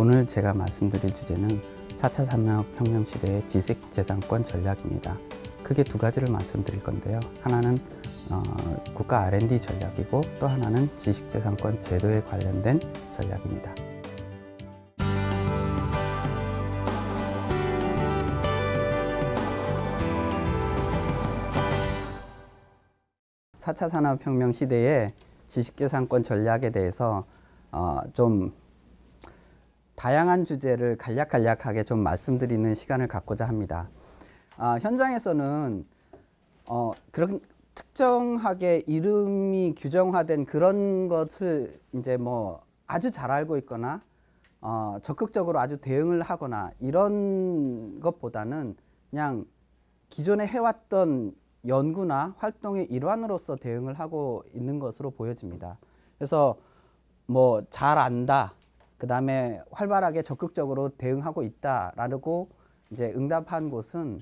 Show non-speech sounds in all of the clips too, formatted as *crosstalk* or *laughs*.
오늘 제가 말씀드릴 주제는 4차 산업혁명 시대의 지식재산권 전략입니다. 크게 두 가지를 말씀드릴 건데요. 하나는 어, 국가 R&D 전략이고 또 하나는 지식재산권 제도에 관련된 전략입니다. 4차 산업혁명 시대의 지식재산권 전략에 대해서 어, 좀 다양한 주제를 간략간략하게 좀 말씀드리는 시간을 갖고자 합니다. 아, 현장에서는 어, 그런 특정하게 이름이 규정화된 그런 것을 이제 뭐 아주 잘 알고 있거나 어, 적극적으로 아주 대응을 하거나 이런 것보다는 그냥 기존에 해왔던 연구나 활동의 일환으로서 대응을 하고 있는 것으로 보여집니다. 그래서 뭐 잘 안다, 그 다음에 활발하게 적극적으로 대응하고 있다라고 이제 응답한 곳은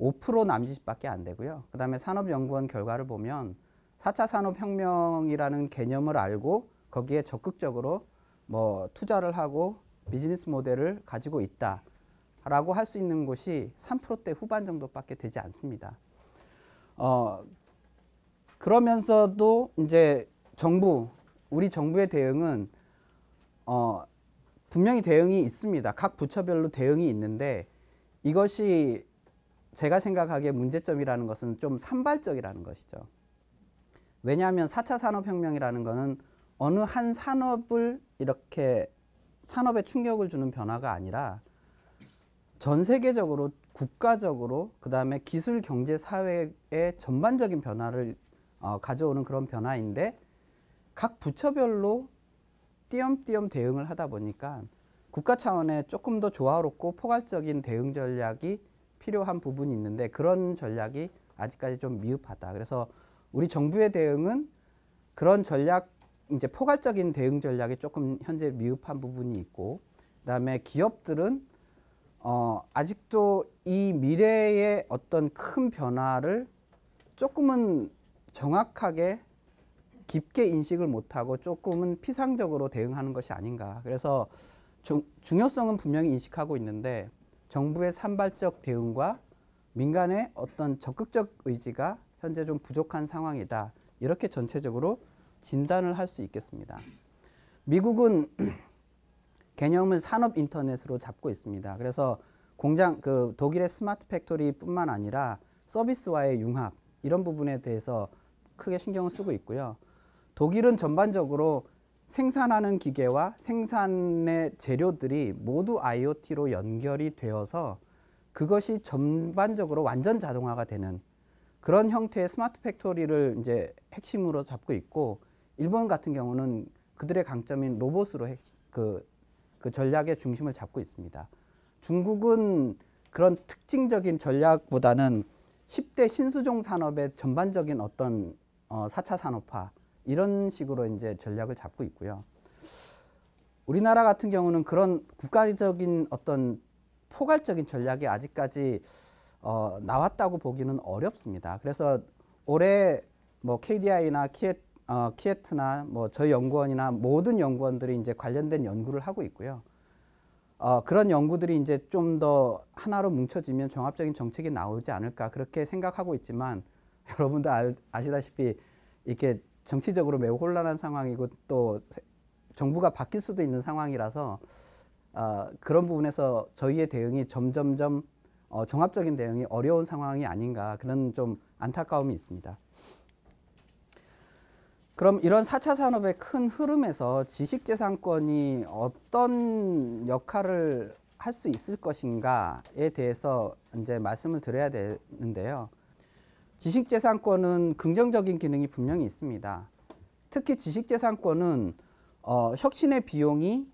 5% 남짓밖에 안 되고요. 그 다음에 산업연구원 결과를 보면 4차 산업혁명이라는 개념을 알고 거기에 적극적으로 뭐 투자를 하고 비즈니스 모델을 가지고 있다라고 할 수 있는 곳이 3%대 후반 정도밖에 되지 않습니다. 어, 그러면서도 이제 정부, 우리 정부의 대응은 어, 분명히 대응이 있습니다. 각 부처별로 대응이 있는데 이것이 제가 생각하기에 문제점이라는 것은 좀 산발적이라는 것이죠. 왜냐하면 4차 산업혁명이라는 것은 어느 한 산업을 이렇게 산업에 충격을 주는 변화가 아니라 전 세계적으로 국가적으로 그다음에 기술 경제 사회의 전반적인 변화를 어, 가져오는 그런 변화인데 각 부처별로 띄엄띄엄 대응을 하다 보니까 국가 차원의 조금 더 조화롭고 포괄적인 대응 전략이 필요한 부분이 있는데 그런 전략이 아직까지 좀 미흡하다. 그래서 우리 정부의 대응은 그런 전략 이제 포괄적인 대응 전략이 조금 현재 미흡한 부분이 있고 그다음에 기업들은 어 아직도 이 미래의 어떤 큰 변화를 조금은 정확하게 깊게 인식을 못하고 조금은 피상적으로 대응하는 것이 아닌가. 그래서 중, 요성은 분명히 인식하고 있는데 정부의 산발적 대응과 민간의 어떤 적극적 의지가 현재 좀 부족한 상황이다. 이렇게 전체적으로 진단을 할 수 있겠습니다. 미국은 *clears throat* 개념을 산업 인터넷으로 잡고 있습니다. 그래서 공장 그 독일의 스마트 팩토리뿐만 아니라 서비스와의 융합 이런 부분에 대해서 크게 신경을 쓰고 있고요. 독일은 전반적으로 생산하는 기계와 생산의 재료들이 모두 IoT로 연결이 되어서 그것이 전반적으로 완전 자동화가 되는 그런 형태의 스마트 팩토리를 이제 핵심으로 잡고 있고 일본 같은 경우는 그들의 강점인 로봇으로 그, 그 전략의 중심을 잡고 있습니다. 중국은 그런 특징적인 전략보다는 10대 신수종 산업의 전반적인 어떤 어, 4차 산업화 이런 식으로 이제 전략을 잡고 있고요. 우리나라 같은 경우는 그런 국가적인 어떤 포괄적인 전략이 아직까지 어, 나왔다고 보기는 어렵습니다. 그래서 올해 뭐 KDI나 키에, 어, 키에트나 뭐 저희 연구원이나 모든 연구원들이 이제 관련된 연구를 하고 있고요. 어, 그런 연구들이 이제 좀 더 하나로 뭉쳐지면 종합적인 정책이 나오지 않을까 그렇게 생각하고 있지만 *laughs* 여러분도 알, 아시다시피 이렇게 정치적으로 매우 혼란한 상황이고 또 정부가 바뀔 수도 있는 상황이라서 어, 그런 부분에서 저희의 대응이 점점점 어, 종합적인 대응이 어려운 상황이 아닌가 그런 좀 안타까움이 있습니다. 그럼 이런 4차 산업의 큰 흐름에서 지식재산권이 어떤 역할을 할 수 있을 것인가에 대해서 이제 말씀을 드려야 되는데요. 지식재산권은 긍정적인 기능이 분명히 있습니다. 특히 지식재산권은 어, 혁신의 비용이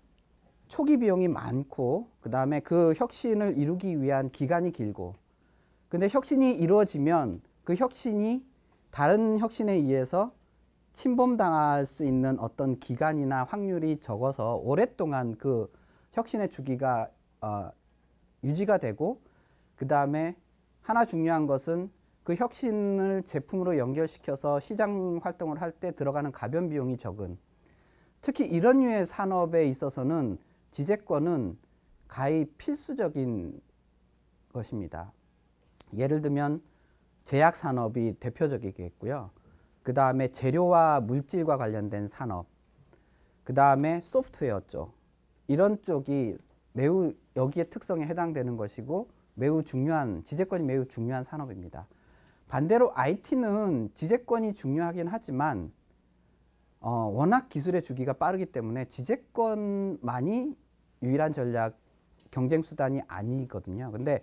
초기 비용이 많고 그다음에 그 혁신을 이루기 위한 기간이 길고 근데 혁신이 이루어지면 그 혁신이 다른 혁신에 의해서 침범당할 수 있는 어떤 기간이나 확률이 적어서 오랫동안 그 혁신의 주기가 어, 유지가 되고 그 다음에 하나 중요한 것은 그 혁신을 제품으로 연결시켜서 시장 활동을 할 때 들어가는 가변 비용이 적은 특히 이런 류의 산업에 있어서는 지재권은 가히 필수적인 것입니다. 예를 들면 제약 산업이 대표적이겠고요. 그 다음에 재료와 물질과 관련된 산업, 그 다음에 소프트웨어 쪽 이런 쪽이 매우 여기에 특성에 해당되는 것이고 매우 중요한 지재권이 매우 중요한 산업입니다. 반대로 IT는 지재권이 중요하긴 하지만 어, 워낙 기술의 주기가 빠르기 때문에 지재권만이 유일한 전략 경쟁 수단이 아니거든요. 근데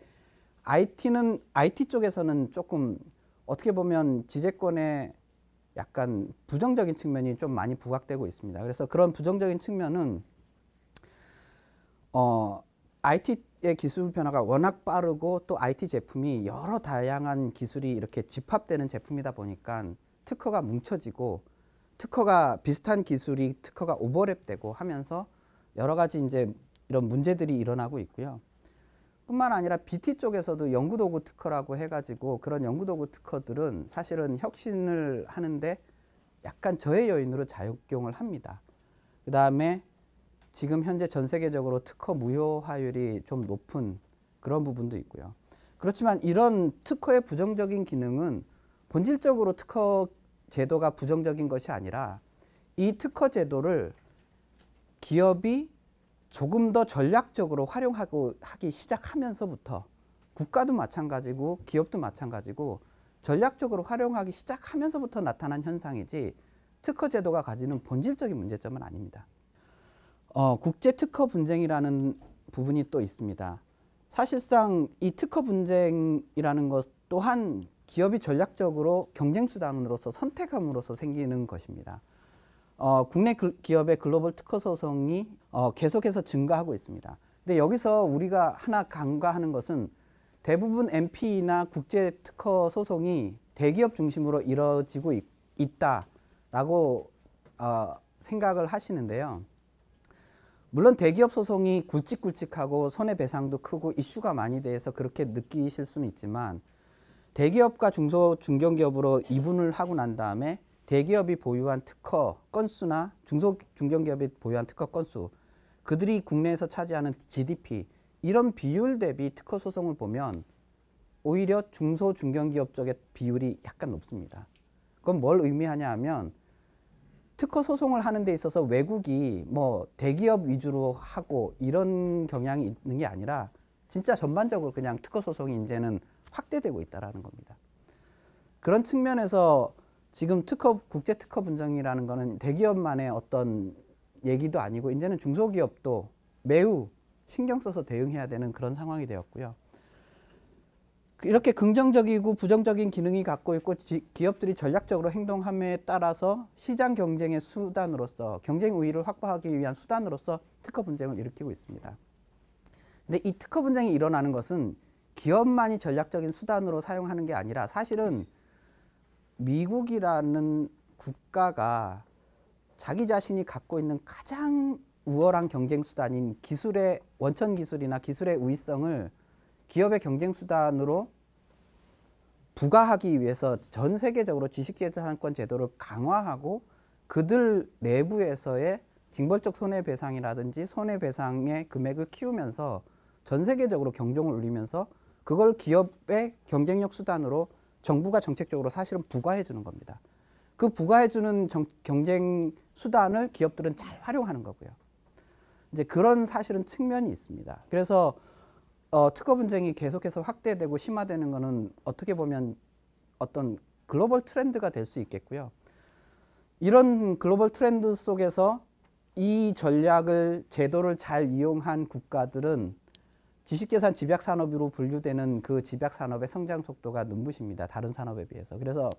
IT는 IT 쪽에서는 조금 어떻게 보면 지재권에 약간 부정적인 측면이 좀 많이 부각되고 있습니다. 그래서 그런 부정적인 측면은 어, IT 의 기술 변화가 워낙 빠르고 또 IT 제품이 여러 다양한 기술이 이렇게 집합되는 제품이다 보니까 특허가 뭉쳐지고 특허가 비슷한 기술이 특허가 오버랩되고 하면서 여러 가지 이제 이런 문제들이 일어나고 있고요. 뿐만 아니라 BT 쪽에서도 연구도구 특허라고 해가지고 그런 연구도구 특허들은 사실은 혁신을 하는데 약간 저의 여인으로 작용을 합니다. 그 다음에 지금 현재 전 세계적으로 특허 무효화율이 좀 높은 그런 부분도 있고요. 그렇지만 이런 특허의 부정적인 기능은 본질적으로 특허 제도가 부정적인 것이 아니라 이 특허 제도를 기업이 조금 더 전략적으로 활용하고 하기 시작하면서부터 국가도 마찬가지고 기업도 마찬가지고 전략적으로 활용하기 시작하면서부터 나타난 현상이지 특허 제도가 가지는 본질적인 문제점은 아닙니다. 어, 국제 특허 분쟁이라는 부분이 또 있습니다. 사실상 이 특허 분쟁이라는 것 또한 기업이 전략적으로 경쟁 수단으로서 선택함으로써 생기는 것입니다. 어, 국내 기업의 글로벌 특허 소송이 어, 계속해서 증가하고 있습니다. 근데 여기서 우리가 하나 간과하는 것은 대부분 MP나 국제 특허 소송이 대기업 중심으로 이뤄지고 있, 다라고 어, 생각을 하시는데요. 물론 대기업 소송이 굵직굵직하고 손해배상도 크고 이슈가 많이 돼서 그렇게 느끼실 수는 있지만 대기업과 중소 중견기업으로 이분을 하고 난 다음에 대기업이 보유한 특허 건수나 중소 중견기업이 보유한 특허 건수 그들이 국내에서 차지하는 GDP 이런 비율 대비 특허 소송을 보면 오히려 중소 중견기업 쪽의 비율이 약간 높습니다. 그건 뭘 의미하냐 하면 특허 소송을 하는 데 있어서 외국이 뭐 대기업 위주로 하고 이런 경향이 있는 게 아니라 진짜 전반적으로 그냥 특허 소송이 이제는 확대되고 있다라는 겁니다. 그런 측면에서 지금 특허 국제 특허 분쟁이라는 거는 대기업만의 어떤 얘기도 아니고 이제는 중소기업도 매우 신경 써서 대응해야 되는 그런 상황이 되었고요. 이렇게 긍정적이고 부정적인 기능이 갖고 있고 지, 기업들이 전략적으로 행동함에 따라서 시장 경쟁의 수단으로서 경쟁 우위를 확보하기 위한 수단으로서 특허 분쟁을 일으키고 있습니다. 근데 이 특허 분쟁이 일어나는 것은 기업만이 전략적인 수단으로 사용하는 게 아니라 사실은 미국이라는 국가가 자기 자신이 갖고 있는 가장 우월한 경쟁 수단인 기술의 원천 기술이나 기술의 우위성을 기업의 경쟁 수단으로 부과하기 위해서 전 세계적으로 지식재산권 제도를 강화하고 그들 내부에서의 징벌적 손해배상이라든지 손해배상의 금액을 키우면서 전 세계적으로 경종을 울리면서 그걸 기업의 경쟁력 수단으로 정부가 정책적으로 사실은 부과해 주는 겁니다. 그 부과해 주는 경쟁 수단을 기업들은 잘 활용하는 거고요. 이제 그런 사실은 측면이 있습니다. 그래서 어, 특허 분쟁이 계속해서 확대되고 심화되는 것은 어떻게 보면 어떤 글로벌 트렌드가 될 수 있겠고요. 이런 글로벌 트렌드 속에서 이 전략을 제도를 잘 이용한 국가들은 지식재산 집약 산업으로 분류되는 그 집약 산업의 성장 속도가 눈부십니다. 다른 산업에 비해서. 그래서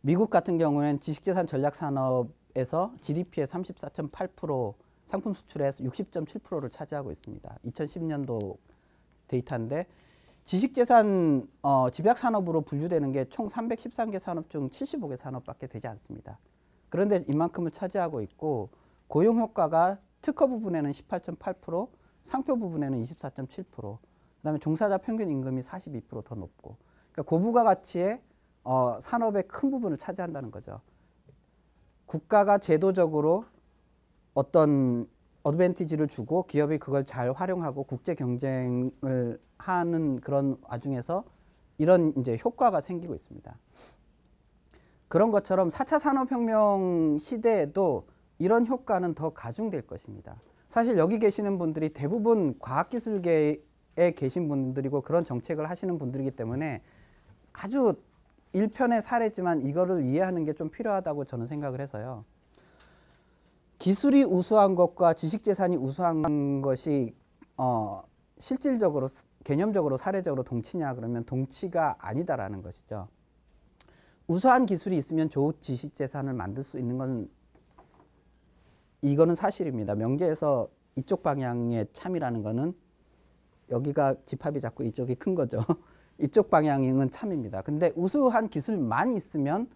미국 같은 경우는 지식재산 전략 산업에서 GDP의 상품 수출에서 60.7%를 차지하고 있습니다. 2010년도 데이터인데 지식재산 어, 집약산업으로 분류되는 게 총 313개 산업 중 75개 산업밖에 되지 않습니다. 그런데 이만큼을 차지하고 있고 고용 효과가 특허 부분에는 18.8%, 상표 부분에는 24.7%, 그다음에 종사자 평균 임금이 42%더 높고, 그러니까 고부가 가치의 어, 산업의 큰 부분을 차지한다는 거죠. 국가가 제도적으로 어떤 어드밴티지를 주고 기업이 그걸 잘 활용하고 국제 경쟁을 하는 그런 와중에서 이런 이제 효과가 생기고 있습니다. 그런 것처럼 4차 산업혁명 시대에도 이런 효과는 더 가중될 것입니다. 사실 여기 계시는 분들이 대부분 과학기술계에 계신 분들이고 그런 정책을 하시는 분들이기 때문에 아주 일편의 사례지만 이거를 이해하는 게 좀 필요하다고 저는 생각을 해서요. 기술이 우수한 것과 지식 재산이 우수한 것이 어, 실질적으로 개념적으로 사례적으로 동치냐 그러면 동치가 아니다라는 것이죠. 우수한 기술이 있으면 좋은 지식 재산을 만들 수 있는 건 이거는 사실입니다. 명제에서 이쪽 방향의 참이라는 거는 여기가 집합이 자꾸 이쪽이 큰 거죠. *laughs* 이쪽 방향은 참입니다. 근데 우수한 기술만 있으면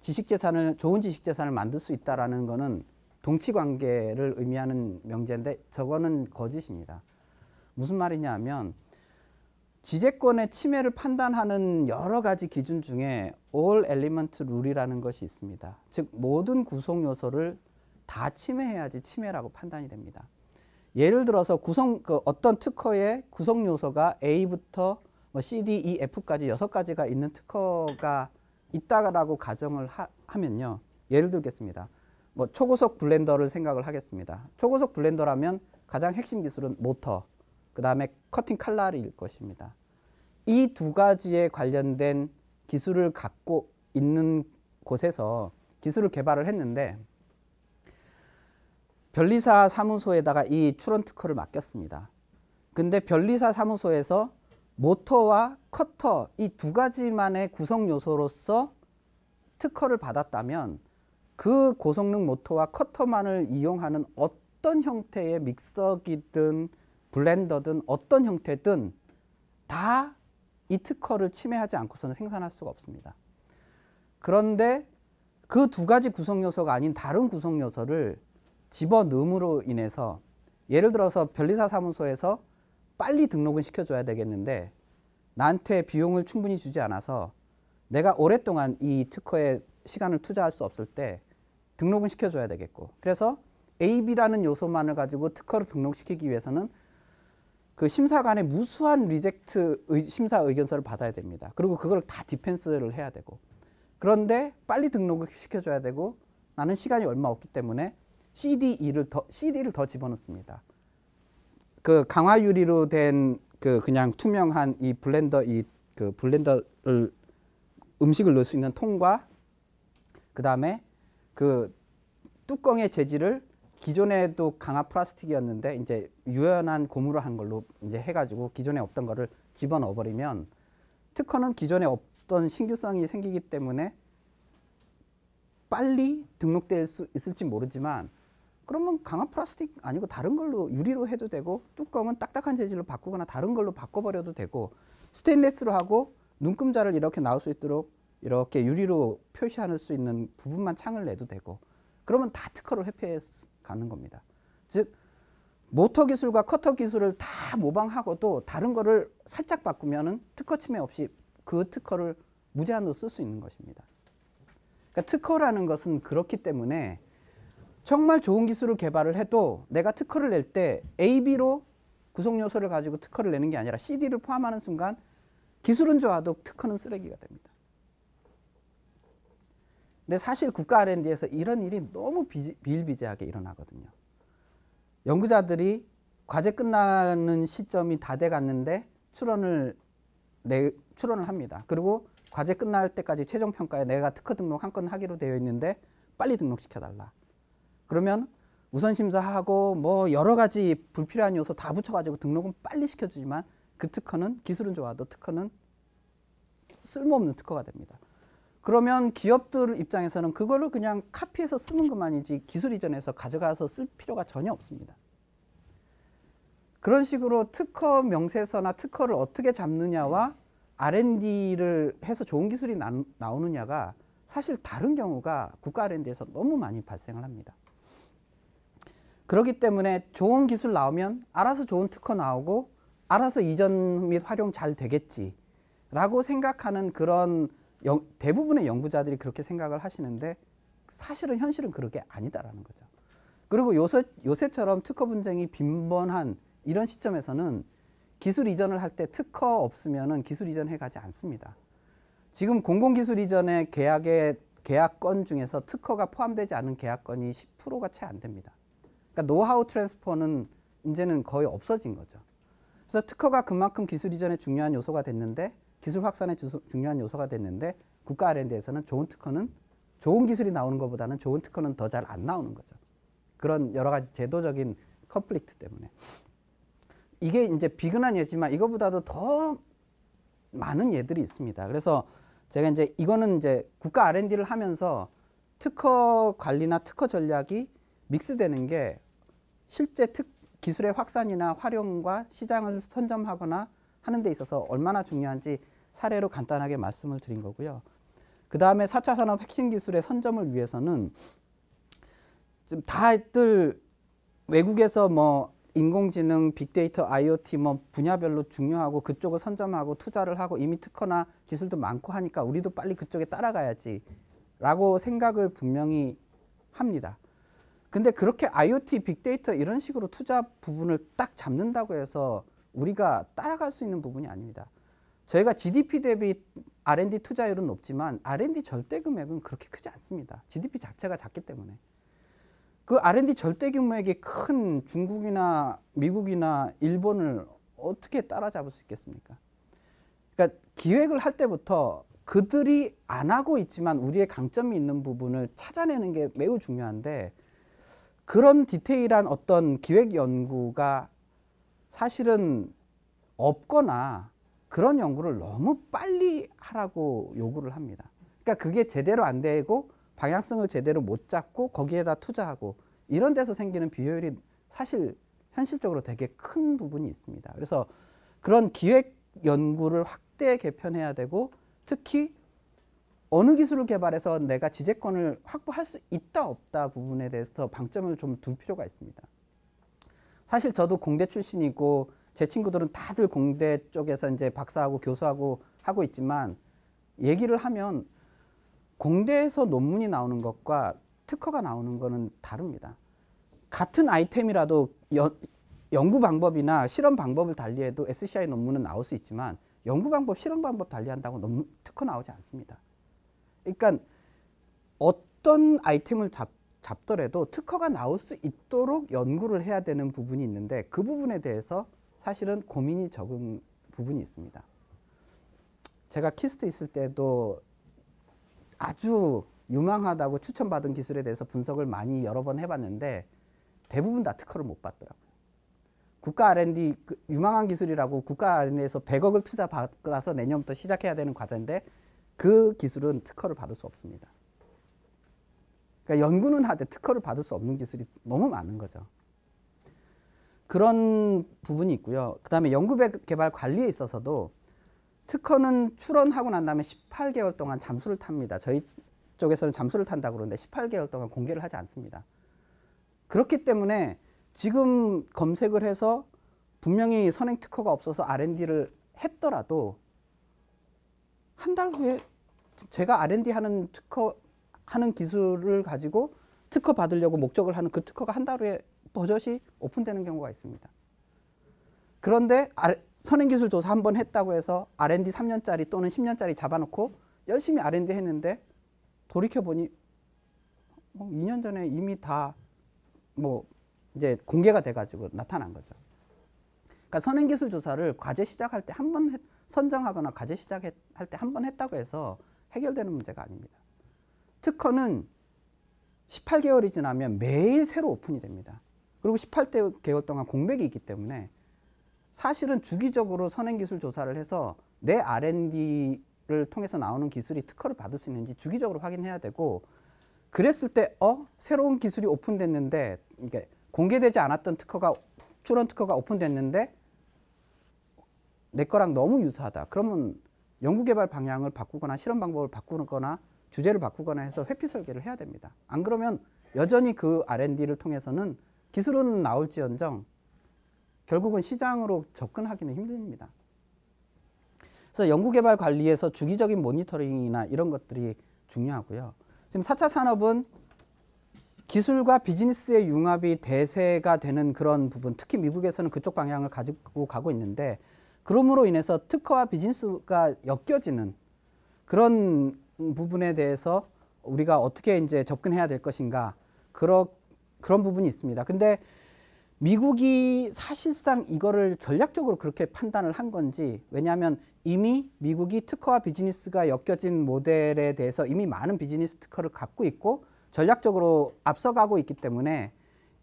지식 재산을 좋은 지식 재산을 만들 수 있다라는 거는 동치 관계를 의미하는 명제인데 저거는 거짓입니다. 무슨 말이냐 면 지재권의 침해를 판단하는 여러 가지 기준 중에 all element 룰이라는 것이 있습니다. 즉 모든 구성 요소를 다 침해해야지 침해라고 판단이 됩니다. 예를 들어서 구성 그 어떤 특허의 구성 요소가 A부터 뭐 C, D, E, F까지 여섯 가지가 있는 특허가 있다라고 가정을 하, 하면요. 예를 들겠습니다. 뭐 초고속 블렌더를 생각을 하겠습니다. 초고속 블렌더라면 가장 핵심 기술은 모터, 그 다음에 커팅 칼날일 것입니다. 이 두 가지에 관련된 기술을 갖고 있는 곳에서 기술을 개발을 했는데 변리사 사무소에다가 이추런특허를 맡겼습니다. 근데 변리사 사무소에서 모터와 커터 이 두 가지만의 구성 요소로서 특허를 받았다면 그 고성능 모터와 커터만을 이용하는 어떤 형태의 믹서기든 블렌더든 어떤 형태든 다 이 특허를 침해하지 않고서는 생산할 수가 없습니다. 그런데 그 두 가지 구성 요소가 아닌 다른 구성 요소를 집어넣음으로 인해서 예를 들어서 변리사 사무소에서 빨리 등록을 시켜줘야 되겠는데 나한테 비용을 충분히 주지 않아서 내가 오랫동안 이 특허에 시간을 투자할 수 없을 때 등록은 시켜줘야 되겠고 그래서 A, B라는 요소만을 가지고 특허를 등록시키기 위해서는 그 심사관의 무수한 리젝트 의, 심사 의견서를 받아야 됩니다. 그리고 그걸 다 디펜스를 해야 되고 그런데 빨리 등록을 시켜줘야 되고 나는 시간이 얼마 없기 때문에 CDE를 더 CD를 더 집어넣습니다. 그 강화 유리로 된 그 그냥 투명한 이 블렌더 이 그 블렌더를 음식을 넣을 수 있는 통과 그 다음에 그 뚜껑의 재질을 기존에도 강화 플라스틱이었는데 이제 유연한 고무로 한 걸로 이제 해가지고 기존에 없던 거를 집어넣어 버리면 특허는 기존에 없던 신규성이 생기기 때문에 빨리 등록될 수 있을지 모르지만 그러면 강화 플라스틱 아니고 다른 걸로 유리로 해도 되고 뚜껑은 딱딱한 재질로 바꾸거나 다른 걸로 바꿔버려도 되고 스테인레스로 하고 눈금자를 이렇게 나올 수 있도록 이렇게 유리로 표시할 수 있는 부분만 창을 내도 되고 그러면 다 특허를 회피해 가는 겁니다. 즉 모터 기술과 커터 기술을 다 모방하고도 다른 거를 살짝 바꾸면 특허 침해 없이 그 특허를 무제한으로 쓸 수 있는 것입니다. 그러니까 특허라는 것은 그렇기 때문에 정말 좋은 기술을 개발을 해도 내가 특허를 낼 때 A, B로 구성 요소를 가지고 특허를 내는 게 아니라 CD를 포함하는 순간 기술은 좋아도 특허는 쓰레기가 됩니다. 근데 사실 국가 R&D에서 이런 일이 너무 비지, 비일비재하게 일어나거든요. 연구자들이 과제 끝나는 시점이 다돼 갔는데 출원을 내 출원을 합니다. 그리고 과제 끝날 때까지 최종 평가에 내가 특허 등록 한 건 하기로 되어 있는데 빨리 등록시켜 달라. 그러면 우선 심사하고 뭐 여러 가지 불필요한 요소 다 붙여 가지고 등록은 빨리 시켜 주지만 그 특허는 기술은 좋아도 특허는 쓸모없는 특허가 됩니다. 그러면 기업들 입장에서는 그걸로 그냥 카피해서 쓰는 것만이지 기술 이전해서 가져가서 쓸 필요가 전혀 없습니다. 그런 식으로 특허 명세서나 특허를 어떻게 잡느냐와 R&D를 해서 좋은 기술이 나, 오느냐가 사실 다른 경우가 국가 R&D에서 너무 많이 발생을 합니다. 그렇기 때문에 좋은 기술 나오면 알아서 좋은 특허 나오고 알아서 이전 및 활용 잘 되겠지라고 생각하는 그런 영, 대부분의 연구자들이 그렇게 생각을 하시는데 사실은 현실은 그렇게 아니다라는 거죠. 그리고 요새, 요새처럼 특허 분쟁이 빈번한 이런 시점에서는 기술 이전을 할 때 특허 없으면 기술 이전해 가지 않습니다. 지금 공공기술 이전의 계약의 계약건 중에서 특허가 포함되지 않은 계약건이 10%가 채 안 됩니다. 그러니까 노하우 트랜스퍼는 이제는 거의 없어진 거죠. 그래서 특허가 그만큼 기술 이전에 중요한 요소가 됐는데 기술 확산의 주소, 중요한 요소가 됐는데 국가 R&D에서는 좋은 특허는 좋은 기술이 나오는 것보다는 좋은 특허는 더 잘 안 나오는 거죠. 그런 여러 가지 제도적인 컨플릭트 때문에 이게 이제 비근한 예지만 이거보다도 더 많은 예들이 있습니다. 그래서 제가 이제 이거는 이제 국가 R&D를 하면서 특허 관리나 특허 전략이 믹스되는 게 실제 특 기술의 확산이나 활용과 시장을 선점하거나 하는 데 있어서 얼마나 중요한지 사례로 간단하게 말씀을 드린 거고요. 그 다음에 4차 산업 핵심 기술의 선점을 위해서는 좀 다들 외국에서 뭐 인공지능, 빅데이터, IoT 뭐 분야별로 중요하고 그쪽을 선점하고 투자를 하고 이미 특허나 기술도 많고 하니까 우리도 빨리 그쪽에 따라가야지 라고 생각을 분명히 합니다. 근데 그렇게 IoT, 빅데이터 이런 식으로 투자 부분을 딱 잡는다고 해서 우리가 따라갈 수 있는 부분이 아닙니다. 저희가 GDP 대비 R&D 투자율은 높지만 R&D 절대 금액은 그렇게 크지 않습니다. GDP 자체가 작기 때문에. 그 R&D 절대 규모에게 큰 중국이나 미국이나 일본을 어떻게 따라잡을 수 있겠습니까? 그러니까 기획을 할 때부터 그들이 안 하고 있지만 우리의 강점이 있는 부분을 찾아내는 게 매우 중요한데 그런 디테일한 어떤 기획 연구가 사실은 없거나 그런 연구를 너무 빨리 하라고 요구를 합니다. 그러니까 그게 제대로 안 되고 방향성을 제대로 못 잡고 거기에다 투자하고 이런 데서 생기는 비효율이 사실 현실적으로 되게 큰 부분이 있습니다. 그래서 그런 기획 연구를 확대 개편해야 되고 특히 어느 기술을 개발해서 내가 지재권을 확보할 수 있다 없다 부분에 대해서 방점을 좀 둘 필요가 있습니다. 사실 저도 공대 출신이고 제 친구들은 다들 공대 쪽에서 이제 박사하고 교수하고 하고 있지만 얘기를 하면 공대에서 논문이 나오는 것과 특허가 나오는 것은 다릅니다. 같은 아이템이라도 여, 연구 방법이나 실험 방법을 달리해도 SCI 논문은 나올 수 있지만 연구 방법, 실험 방법 달리한다고 논문, 특허 나오지 않습니다. 그러니까 어떤 아이템을 잡, 잡더라도 특허가 나올 수 있도록 연구를 해야 되는 부분이 있는데 그 부분에 대해서 사실은 고민이 적은 부분이 있습니다. 제가 키스트 있을 때도 아주 유망하다고 추천받은 기술에 대해서 분석을 많이 여러 번 해봤는데 대부분 다 특허를 못 받더라고요. 국가 R&D 그 유망한 기술이라고 국가 R&D에서 100억을 투자 받아서 내년부터 시작해야 되는 과제인데 그 기술은 특허를 받을 수 없습니다. 그러니까 연구는 하되 특허를 받을 수 없는 기술이 너무 많은 거죠. 그런 부분이 있고요. 그다음에 연구개발 관리에 있어서도 특허는 출원하고 난 다음에 18개월 동안 잠수를 탑니다. 저희 쪽에서는 잠수를 탄다 그러는데 18개월 동안 공개를 하지 않습니다. 그렇기 때문에 지금 검색을 해서 분명히 선행 특허가 없어서 R&D를 했더라도 한 달 후에 제가 R&D 하는 특허 하는 기술을 가지고 특허 받으려고 목적을 하는 그 특허가 한 달 후에 버젓이 오픈되는 경우가 있습니다. 그런데 선행기술 조사 한 번 했다고 해서 R&D 3년짜리 또는 10년짜리 잡아놓고 열심히 R&D 했는데 돌이켜보니 2년 어, 전에 이미 다 뭐 이제 공개가 돼가지고 나타난 거죠. 그러니까 선행기술 조사를 과제 시작할 때 한 번 선정하거나 과제 시작할 때 한 번 했다고 해서 해결되는 문제가 아닙니다. 특허는 18개월이 지나면 매일 새로 오픈이 됩니다. 그리고 18대 개월 동안 공백이 있기 때문에 사실은 주기적으로 선행 기술 조사를 해서 내 R&D를 통해서 나오는 기술이 특허를 받을 수 있는지 주기적으로 확인해야 되고 그랬을 때 어 새로운 기술이 오픈됐는데 그러니까 공개되지 않았던 특허가 출원 특허가 오픈됐는데 내 거랑 너무 유사하다. 그러면 연구개발 방향을 바꾸거나 실험 방법을 바꾸거나 주제를 바꾸거나 해서 회피 설계를 해야 됩니다. 안 그러면 여전히 그 R&D를 통해서는 기술은 나올지언정 결국은 시장으로 접근하기는 힘듭니다. 그래서 연구개발 관리에서 주기적인 모니터링이나 이런 것들이 중요하고요. 지금 4차 산업은 기술과 비즈니스의 융합이 대세가 되는 그런 부분, 특히 미국에서는 그쪽 방향을 가지고 가고 있는데 그러므로 인해서 특허와 비즈니스가 엮여지는 그런 부분에 대해서 우리가 어떻게 이제 접근해야 될 것인가 그런 그런 부분이 있습니다. 근데 미국이 사실상 이거를 전략적으로 그렇게 판단을 한 건지 왜냐하면 이미 미국이 특허와 비즈니스가 엮여진 모델에 대해서 이미 많은 비즈니스 특허를 갖고 있고 전략적으로 앞서가고 있기 때문에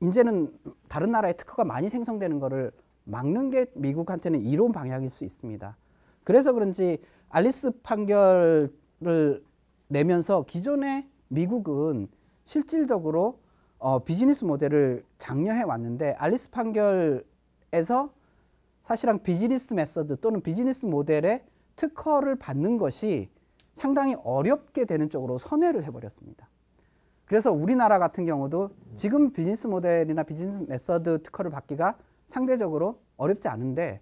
이제는 다른 나라의 특허가 많이 생성되는 것을 막는 게 미국한테는 이론 방향일 수 있습니다. 그래서 그런지 알리스 판결을 내면서 기존의 미국은 실질적으로 어, 비즈니스 모델을 장려해 왔는데 알리스 판결에서 사실상 비즈니스 메서드 또는 비즈니스 모델의 특허를 받는 것이 상당히 어렵게 되는 쪽으로 선회를 해버렸습니다. 그래서 우리나라 같은 경우도 지금 비즈니스 모델이나 비즈니스 메서드 특허를 받기가 상대적으로 어렵지 않은데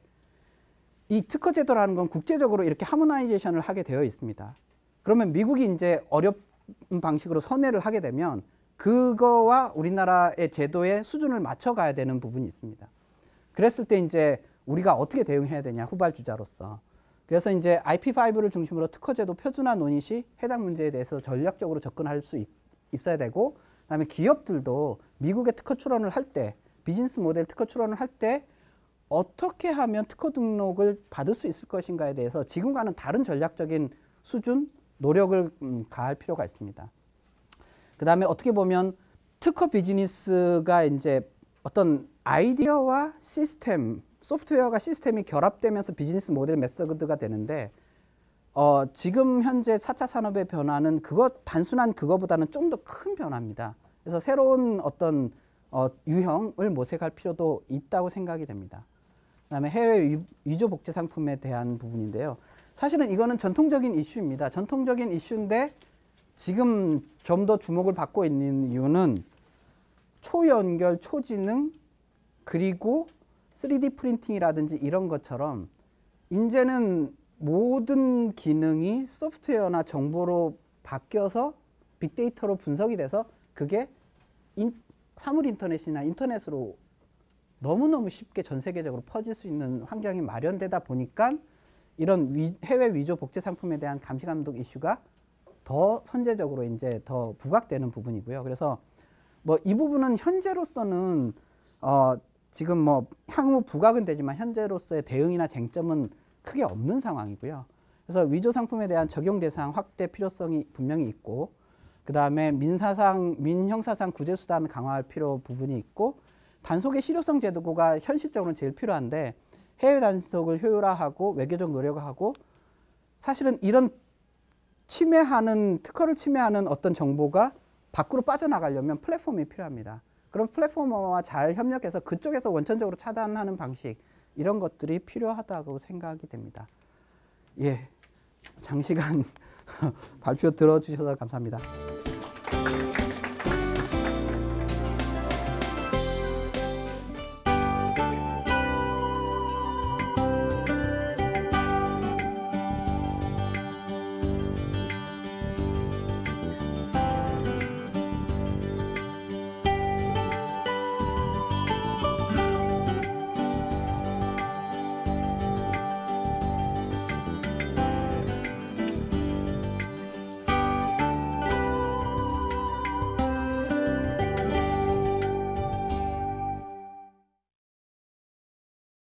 이 특허 제도라는 건 국제적으로 이렇게 하모나이제이션을 하게 되어 있습니다. 그러면 미국이 이제 어렵 방식으로 선회를 하게 되면 그거와 우리나라의 제도의 수준을 맞춰 가야 되는 부분이 있습니다. 그랬을 때 이제 우리가 어떻게 대응해야 되냐 후발주자로서. 그래서 이제 IP5를 중심으로 특허제도 표준화 논의 시 해당 문제에 대해서 전략적으로 접근할 수 있, 어야 되고 그다음에 기업들도 미국의 특허 출원을 할 때 비즈니스 모델 특허 출원을 할 때 어떻게 하면 특허 등록을 받을 수 있을 것인가에 대해서 지금과는 다른 전략적인 수준 노력을 음, 가할 필요가 있습니다. 그다음에 어떻게 보면 특허 비즈니스가 이제 어떤 아이디어와 시스템, 소프트웨어가 시스템이 결합되면서 비즈니스 모델 메서드가 되는데 어, 지금 현재 4차 산업의 변화는 그것 단순한 그거보다는 좀 더 큰 변화입니다. 그래서 새로운 어떤 어, 유형을 모색할 필요도 있다고 생각이 됩니다. 그다음에 해외 위조 복제 상품에 대한 부분인데요. 사실은 이거는 전통적인 이슈입니다. 전통적인 이슈인데 지금 좀 더 주목을 받고 있는 이유는 초연결, 초지능 그리고 3D 프린팅이라든지 이런 것처럼 이제는 모든 기능이 소프트웨어나 정보로 바뀌어서 빅데이터로 분석이 돼서 그게 인, 사물 인터넷이나 인터넷으로 너무너무 쉽게 전 세계적으로 퍼질 수 있는 환경이 마련되다 보니까 이런 위, 해외 위조 복제 상품에 대한 감시감독 이슈가 더 선제적으로 이제 더 부각되는 부분이고요. 그래서 뭐 이 부분은 현재로서는 어 지금 뭐 향후 부각은 되지만 현재로서의 대응이나 쟁점은 크게 없는 상황이고요. 그래서 위조 상품에 대한 적용 대상 확대 필요성이 분명히 있고 그다음에 민사상 민형사상 구제 수단 강화할 필요 부분이 있고 단속의 실효성 제도가 현실적으로는 제일 필요한데 해외 단속을 효율화하고 외교적 노력하고 을 사실은 이런 침해하는 특허를 침해하는 어떤 정보가 밖으로 빠져나가려면 플랫폼이 필요합니다. 그런 플랫폼과 잘 협력해서 그쪽에서 원천적으로 차단하는 방식 이런 것들이 필요하다고 생각이 됩니다. 예, 장시간 *laughs* 발표 들어주셔서 감사합니다.